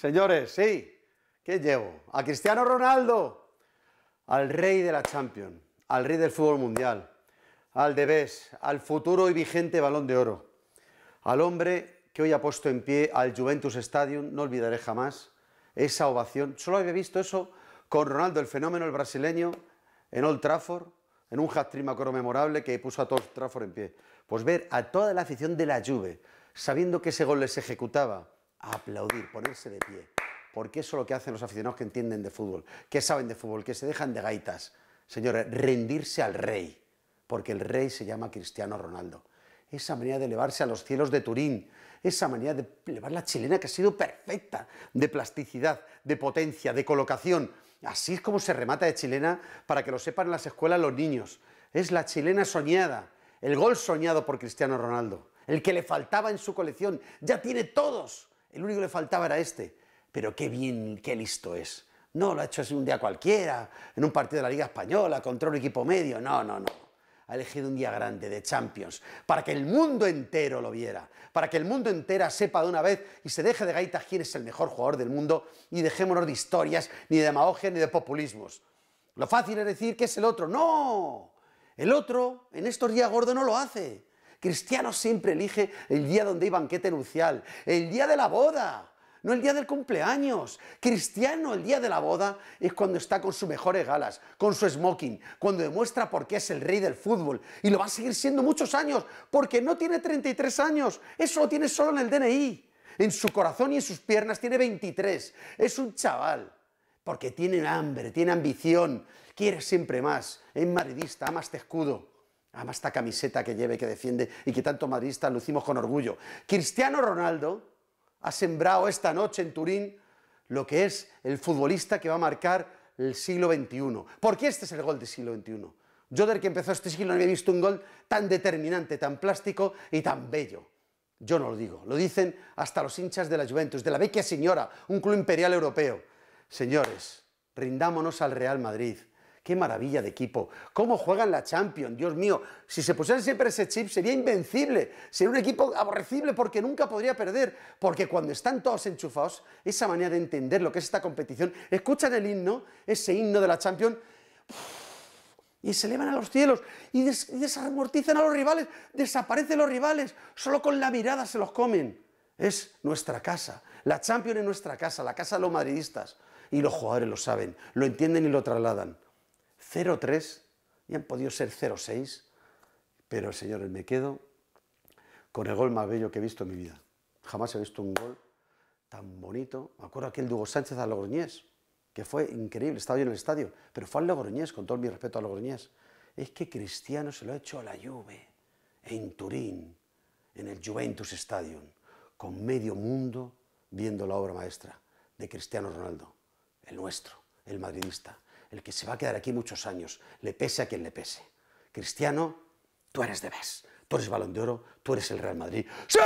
Señores, sí. ¿Qué llevo? A Cristiano Ronaldo, al rey de la Champions, al rey del fútbol mundial, al De Debes, al futuro y vigente balón de oro, al hombre que hoy ha puesto en pie al Juventus Stadium, no olvidaré jamás esa ovación. Solo había visto eso con Ronaldo, el fenómeno, el brasileño, en Old Trafford, en un hat-trick, memorable, que puso a Old Trafford en pie. Pues ver a toda la afición de la Juve, sabiendo que ese gol les ejecutaba, aplaudir, ponerse de pie. Porque eso es lo que hacen los aficionados que entienden de fútbol, que saben de fútbol, que se dejan de gaitas. Señores, rendirse al rey, porque el rey se llama Cristiano Ronaldo. Esa manera de elevarse a los cielos de Turín, esa manera de elevar la chilena que ha sido perfecta, de plasticidad, de potencia, de colocación. Así es como se remata de chilena para que lo sepan en las escuelas los niños. Es la chilena soñada, el gol soñado por Cristiano Ronaldo, el que le faltaba en su colección. Ya tiene todos el único que le faltaba era este. Pero qué bien, qué listo es. No, lo ha hecho un día cualquiera, en un partido de la Liga Española, contra un equipo medio. No, no, no ha elegido un día grande de Champions, para que el mundo entero lo viera, para que el mundo entero sepa de una vez y se deje de gaitas quién es el mejor jugador del mundo, y dejémonos de historias, ni de demagogia, ni de populismos. Lo fácil es decir que es el otro. ¡No! El otro en estos días gordos no lo hace. Cristiano siempre elige el día donde hay banquete nupcial, el día de la boda, no el día del cumpleaños. Cristiano el día de la boda es cuando está con sus mejores galas, con su smoking, cuando demuestra por qué es el rey del fútbol y lo va a seguir siendo muchos años, porque no tiene 33 años, eso lo tiene solo en el DNI. En su corazón y en sus piernas tiene 23. Es un chaval porque tiene hambre, tiene ambición, quiere siempre más, es madridista, ama este escudo. Ama esta camiseta que lleve, que defiende y que tanto madridista lucimos con orgullo. Cristiano Ronaldo ha sembrado esta noche en Turín lo que es el futbolista que va a marcar el siglo XXI. ¿Por qué este es el gol del siglo XXI. Yo desde que empezó este siglo no había visto un gol tan determinante, tan plástico y tan bello. Yo no lo digo, lo dicen hasta los hinchas de la Juventus, de la Vecchia Señora, un club imperial europeo. Señores, rindámonos al Real Madrid, Qué maravilla de equipo. ¿Cómo juegan la champion? Dios mío, si se pusieran siempre ese chip sería invencible. Sería un equipo aborrecible porque nunca podría perder. Porque cuando están todos enchufados, esa manera de entender lo que es esta competición, escuchan el himno, ese himno de la champion. y se elevan a los cielos y, des desamortizan a los rivales, desaparecen los rivales, solo con la mirada se los comen. Es nuestra casa, la champion es nuestra casa, la casa de los madridistas. Y los jugadores lo saben, lo entienden y lo trasladan. 0,3 y han podido ser 0,6, pero señores, me quedo con el gol más bello que he visto en mi vida. Jamás he visto un gol tan bonito. Me acuerdo aquel de Hugo Sánchez a Logroñés, que fue increíble, estaba yo en el estadio, pero fue al Logroñés, con todo mi respeto a Logroñés. Es que Cristiano se lo ha hecho a la Juve, en Turín, en el Juventus Stadium, con medio mundo viendo la obra maestra de Cristiano Ronaldo, el nuestro, el madridista el que se va a quedar aquí muchos años, le pese a quien le pese. Cristiano, tú eres de vez, tú eres balón de oro, tú eres el Real Madrid. ¡Sí!